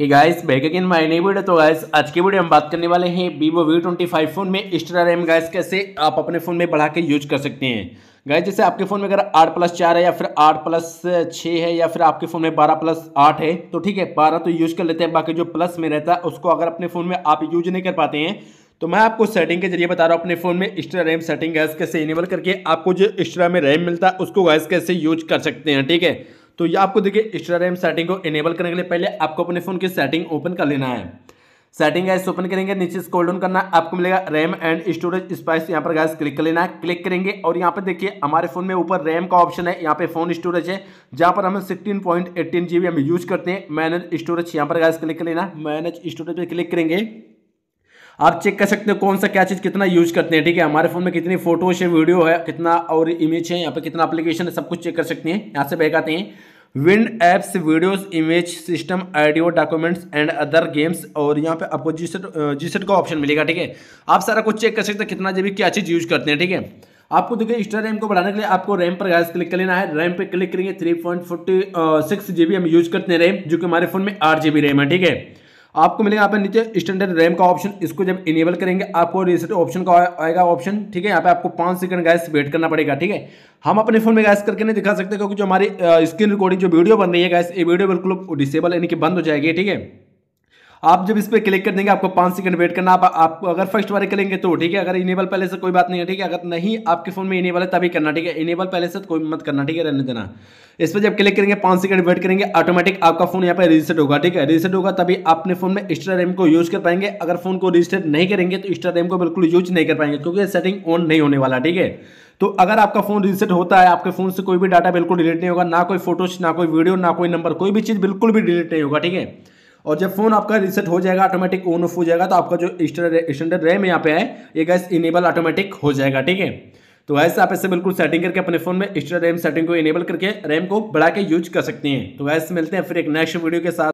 hey guys back again my नई video तो guys आज की वीडियो हम बात करने वाले हैं Vivo V twenty five phone में एक्स्ट्रा रैम गाइस कैसे आप अपने फ़ोन में बढ़ा के यूज कर सकते हैं गाइस जैसे आपके फ़ोन में अगर आठ प्लस चार है या फिर आठ प्लस छः है या फिर आपके फ़ोन में बारह प्लस आठ है तो ठीक है बारह तो यूज़ कर लेते हैं बाकी जो प्लस में रहता है उसको अगर अपने फ़ोन में आप यूज नहीं कर पाते हैं तो मैं आपको सेटिंग के जरिए बता रहा हूँ अपने फ़ोन में एक्स्ट्रा रैम सेटिंग गैस कैसे इनेबल करके आपको जो एक्स्ट्रा में रैम मिलता है उसको गैस कैसे यूज कर सकते हैं ठीक है तो ये आपको देखिए एक्स्ट्रा रैम सेटिंग को इनेबल करने के लिए पहले आपको अपने फ़ोन की सेटिंग ओपन कर लेना है सेटिंग गैस ओपन करेंगे नीचे स्क्रॉल डाउन करना आपको मिलेगा रैम एंड स्टोरेज स्पाइस यहाँ पर गैस क्लिक कर लेना है क्लिक करेंगे और यहाँ पर देखिए हमारे फोन में ऊपर रैम का ऑप्शन है यहाँ पे फोन स्टोरेज है जहाँ पर हम सिक्सटीन पॉइंट एटीन जी हम यूज करते हैं मैनेज स्टोरेज यहाँ पर गैस क्लिक कर लेना मैनेज स्टोरेज पर क्लिक करेंगे आप चेक कर सकते हो कौन सा क्या चीज़ कितना यूज करते हैं ठीक है हमारे फोन में कितनी फोटोज है वीडियो है कितना और इमेज है यहाँ पे कितना अपलीकेशन है सब कुछ चेक कर सकते हैं यहाँ से आते हैं विंड apps videos image system audio documents and other games और यहाँ पे आपको जी सेट जी सेट का ऑप्शन मिलेगा ठीक है आप सारा कुछ चेक कर सकते हैं कितना जी भी क्या चीज़ यूज करते हैं ठीक है आपको देखिए इंस्टा रैम को बढ़ाने के लिए आपको रैम पर गैस क्लिक कर लेना है रैम पे क्लिक करेंगे three point forty six G B हम यूज करते हैं रैम जो कि हमारे फोन में आठ जी बी रैम है ठीक है आपको मिलेगा यहाँ पर नीचे स्टैंडर्ड रैम का ऑप्शन इसको जब इनेबल करेंगे आपको रिसेट ऑप्शन का आएगा ऑप्शन ठीक है यहाँ पे आपको पाँच सेकंड गैस वेट करना पड़ेगा ठीक है हम अपने फोन में गैस करके नहीं दिखा सकते क्योंकि जो हमारी स्क्रीन रिकॉर्डिंग जो वीडियो बन रही है गैस ये वीडियो बिल्कुल डिसेबल यानी कि बंद हो जाएगी ठीक है आप जब इस पर क्लिक कर देंगे आपको पाँच सेकंड वेट करना आप, आप अगर फर्स्ट बार करेंगे तो ठीक है अगर इनेबल पहले से कोई बात नहीं है ठीक है अगर नहीं आपके फोन में इनेबल है तभी करना ठीक है इनेबल पहले से तो कोई मत करना ठीक है रहने देना इस पर जब क्लिक करेंगे पाँच सेकंड वेट करेंगे ऑटोमेटिक आपका फोन यहाँ पर रजिस्टर्ड होगा ठीक है रजिस्टर्ड होगा तभी अपने फोन में एक्स्ट्रा रैम को यूज कर पाएंगे अगर फोन को रजिस्टर्ड नहीं करेंगे तो एक्स्ट्रा रैम को बिल्कुल यूज नहीं कर पाएंगे क्योंकि सेटिंग ऑन नहीं होने वाला ठीक है तो अगर आपका फोन रिसेट होता है आपके फोन से कोई भी डाटा बिल्कुल डिलीट नहीं होगा ना कोई फोटोज ना कोई वीडियो ना कोई नंबर कोई भी चीज़ बिल्कुल भी डिलीट नहीं होगा ठीक है और जब फोन आपका रीसेट हो जाएगा ऑटोमेटिक ऑन ऑफ हो जाएगा तो आपका जो स्टैंडर्ड रैम यहाँ पे है ये गैस इनेबल ऑटोमेटिक हो जाएगा ठीक है तो वैसे आप ऐसे बिल्कुल सेटिंग करके अपने फोन में एक्स्ट्रा रैम सेटिंग को इनेबल करके रैम को बढ़ा के यूज कर सकते हैं तो वैसे मिलते हैं फिर एक नेक्स्ट वीडियो के साथ